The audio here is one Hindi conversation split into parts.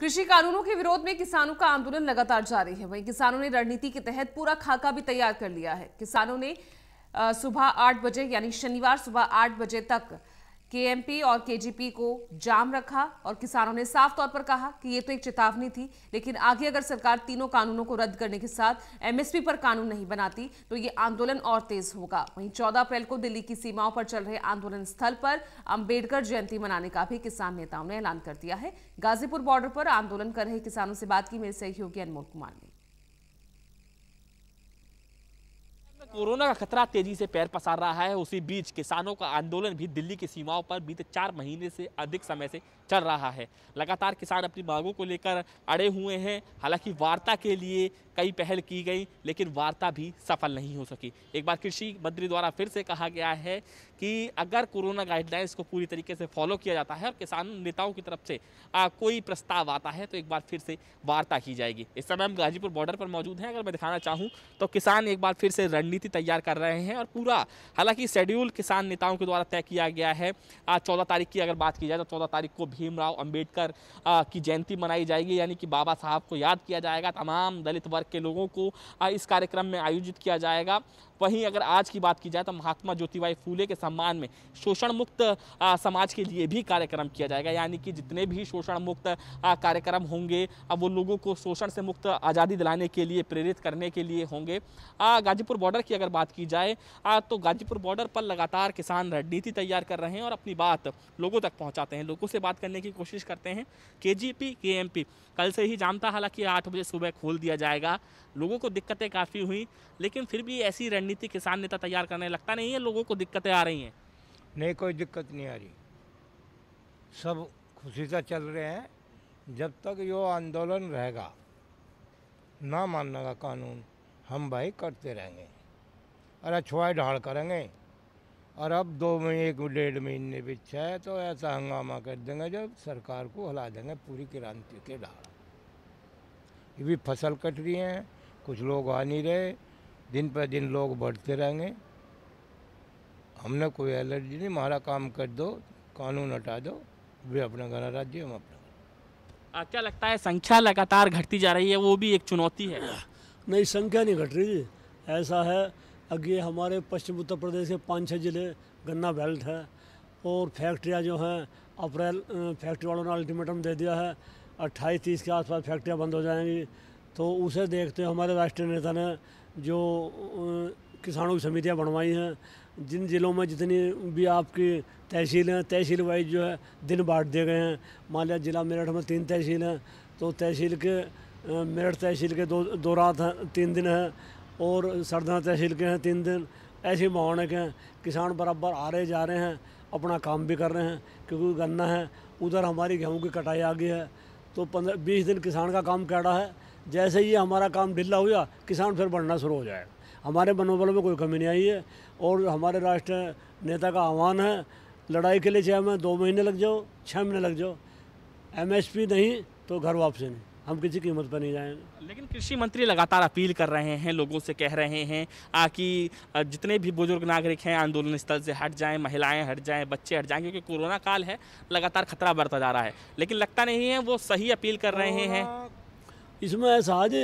कृषि कानूनों के विरोध में किसानों का आंदोलन लगातार जारी है वहीं किसानों ने रणनीति के तहत पूरा खाका भी तैयार कर लिया है किसानों ने सुबह आठ बजे यानी शनिवार सुबह आठ बजे तक केएमपी और केजीपी को जाम रखा और किसानों ने साफ तौर पर कहा कि ये तो एक चेतावनी थी लेकिन आगे अगर सरकार तीनों कानूनों को रद्द करने के साथ एमएसपी पर कानून नहीं बनाती तो ये आंदोलन और तेज होगा वहीं 14 अप्रैल को दिल्ली की सीमाओं पर चल रहे आंदोलन स्थल पर अम्बेडकर जयंती मनाने का भी किसान नेताओं ने ऐलान कर दिया है गाजीपुर बॉर्डर पर आंदोलन कर रहे किसानों से बात की मेरे सहयोगी अनमोल कुमार ने कोरोना का खतरा तेजी से पैर पसार रहा है उसी बीच किसानों का आंदोलन भी दिल्ली की सीमाओं पर बीते चार महीने से अधिक समय से चल रहा है लगातार किसान अपनी मांगों को लेकर अड़े हुए हैं हालांकि वार्ता के लिए कई पहल की गई लेकिन वार्ता भी सफल नहीं हो सकी एक बार कृषि मंत्री द्वारा फिर से कहा गया है कि अगर कोरोना गाइडलाइंस को पूरी तरीके से फॉलो किया जाता है और किसान नेताओं की तरफ से आ, कोई प्रस्ताव आता है तो एक बार फिर से वार्ता की जाएगी इस समय हम गाजीपुर बॉर्डर पर मौजूद हैं अगर मैं दिखाना चाहूँ तो किसान एक बार फिर से रणनीति रणनीति तैयार कर रहे हैं और पूरा हालांकि शेड्यूल किसान नेताओं के द्वारा तय किया गया है आज चौदह तारीख की अगर बात की जाए तो चौदह तारीख को भीमराव अम्बेडकर की जयंती मनाई जाएगी यानी कि बाबा साहब को याद किया जाएगा तमाम दलित वर्ग के लोगों को इस कार्यक्रम में आयोजित किया जाएगा वहीं अगर आज की बात की जाए तो महात्मा ज्योतिबाई फूले के सम्मान में शोषण मुक्त समाज के लिए भी कार्यक्रम किया जाएगा यानी कि जितने भी शोषण मुक्त कार्यक्रम होंगे अब वो लोगों को शोषण से मुक्त आज़ादी दिलाने के लिए प्रेरित करने के लिए होंगे गाजीपुर बॉर्डर की अगर बात की जाए तो गाजीपुर बॉर्डर पर लगातार किसान रणनीति तैयार कर रहे हैं और अपनी बात लोगों तक पहुँचाते हैं लोगों से बात करने की कोशिश करते हैं K G P K M P कल से ही जामता हालांकि आठ बजे सुबह खोल दिया जाएगा लोगों को दिक्कतें काफ़ी हुई लेकिन फिर भी ऐसी रणनीति रणनीति किसान नेता तैयार करने लगता नहीं है लोगों को दिक्कतें आ रही हैं नहीं कोई दिक्कत नहीं आ रही सब खुशी से चल रहे हैं जब तक यो आंदोलन रहेगा ना मानने का कानून हम भाई करते रहेंगे अरे छुआई ढाड़ करेंगे और अब दो महीने एक डेढ़ महीने पीछे है तो ऐसा हंगामा कर देंगे जब सरकार को हिला देंगे पूरी क्रांति के ढाड़ ये भी फसल कट रही हैं कुछ लोग आ नहीं रहे दिन पर दिन लोग बढ़ते रहेंगे हमने कोई एलर्जी नहीं हमारा काम कर दो कानून हटा दो वे अपना राज्य हम अपना क्या लगता है संख्या लगातार घटती जा रही है वो भी एक चुनौती है नहीं संख्या नहीं घट रही ऐसा है अगे हमारे पश्चिम उत्तर प्रदेश के पाँच छः जिले गन्ना बेल्ट है और फैक्ट्रियाँ जो हैं अप्रैल फैक्ट्री वालों ने अल्टीमेटम दे दिया है अट्ठाईस तीस के आसपास फैक्ट्रियाँ बंद हो जाएंगी तो उसे देखते हुए हमारे राष्ट्रीय नेता ने जो किसानों की समितियाँ बनवाई हैं जिन ज़िलों में जितनी भी आपकी तहसील हैं तहसील वाइज जो है दिन बांट दिए गए हैं मान लिया ज़िला मेरठ में तीन तहसील हैं तो तहसील के मेरठ तहसील के दो दो रात हैं तीन दिन हैं और सरदना तहसील के हैं तीन दिन ऐसे माहौल के हैं किसान बराबर आ रहे जा रहे हैं अपना काम भी कर रहे हैं क्योंकि गन्ना है उधर हमारी गेहूँ की कटाई आ गई है तो पंद्रह बीस दिन किसान का काम कैड़ा है जैसे ही हमारा काम ढीला हुआ किसान फिर बढ़ना शुरू हो जाएगा हमारे मनोबल में कोई कमी नहीं आई है और हमारे राष्ट्र नेता का आह्वान है लड़ाई के लिए चाहे हमें दो महीने लग जाओ छः महीने लग जाओ एम नहीं तो घर वापसी नहीं हम किसी कीमत पर नहीं जाएंगे लेकिन कृषि मंत्री लगातार अपील कर रहे हैं लोगों से कह रहे हैं आ, कि जितने भी बुजुर्ग नागरिक हैं आंदोलन स्थल से हट जाएं महिलाएं हट जाएं बच्चे हट जाएं क्योंकि कोरोना काल है लगातार खतरा बढ़ता जा रहा है लेकिन लगता नहीं है वो सही अपील कर रहे हैं इसमें ऐसा आज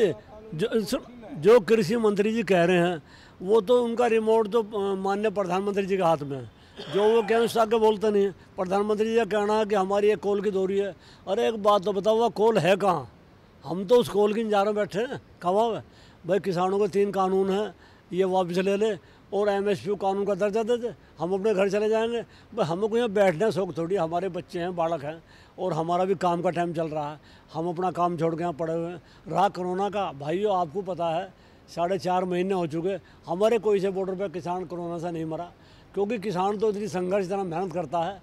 जो जो कृषि मंत्री जी कह रहे हैं वो तो उनका रिमोट तो माननीय प्रधानमंत्री जी के हाथ में है जो वो कह उस आगे बोलते नहीं प्रधानमंत्री जी का कहना है कि हमारी एक कोल की दौरी है अरे एक बात तो बताओ वह कोल है कहाँ हम तो उस कोल के इंजारों में बैठे हैं कहाँ भाई किसानों के तीन कानून हैं ये वापस ले ले और एम एस पी कानून का दर्जा दे दे हम अपने घर चले जाएंगे भाई हमको यहाँ बैठना शौक थोड़ी हमारे बच्चे हैं बालक हैं और हमारा भी काम का टाइम चल रहा है हम अपना काम छोड़ के यहाँ पड़े हुए हैं रहा कोरोना का भाइयों आपको पता है साढ़े चार महीने हो चुके हमारे कोई से बॉर्डर पर किसान कोरोना से नहीं मरा क्योंकि किसान तो इतनी संघर्ष इतना मेहनत करता है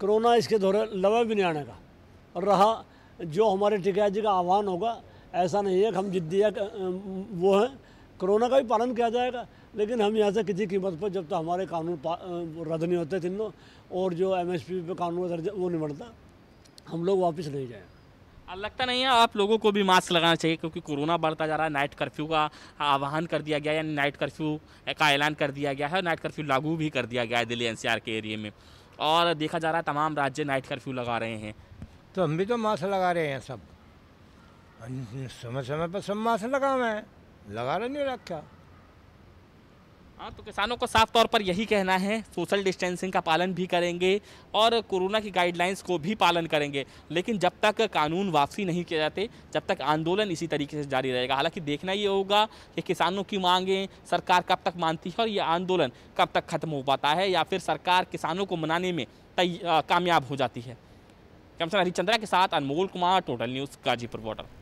कोरोना इसके दौरे लवा भी नहीं आने का और रहा जो हमारे टिकैत जी का आह्वान होगा ऐसा नहीं है कि हम जिद्दिया वो हैं कोरोना का भी पालन किया जाएगा लेकिन हम यहाँ से किसी कीमत पर जब तक तो हमारे कानून रद्द नहीं होते तीनों और जो एम एस पी पे कानून वो नहीं बढ़ता हम लोग वापस नहीं जाएँ लगता नहीं है आप लोगों को भी मास्क लगाना चाहिए क्योंकि कोरोना बढ़ता जा रहा है नाइट कर्फ्यू का आह्वान कर दिया गया यानी नाइट कर्फ्यू का ऐलान कर दिया गया है और नाइट कर्फ्यू लागू भी कर दिया गया है दिल्ली एनसीआर के एरिए में और देखा जा रहा है तमाम राज्य नाइट कर्फ्यू लगा रहे हैं तो हम भी तो मास्क लगा रहे हैं सब समय समय पर सब मास्क लगा हुए हैं लगा नहीं रखा हाँ तो किसानों को साफ तौर पर यही कहना है सोशल डिस्टेंसिंग का पालन भी करेंगे और कोरोना की गाइडलाइंस को भी पालन करेंगे लेकिन जब तक कानून वापसी नहीं किए जाते जब तक आंदोलन इसी तरीके से जारी रहेगा हालांकि देखना ये होगा कि किसानों की मांगें सरकार कब तक मानती है और ये आंदोलन कब तक खत्म हो पाता है या फिर सरकार किसानों को मनाने में कामयाब हो जाती है कैमसन हरिचंद्रा के साथ Anmol Kumar total news Ghazipur border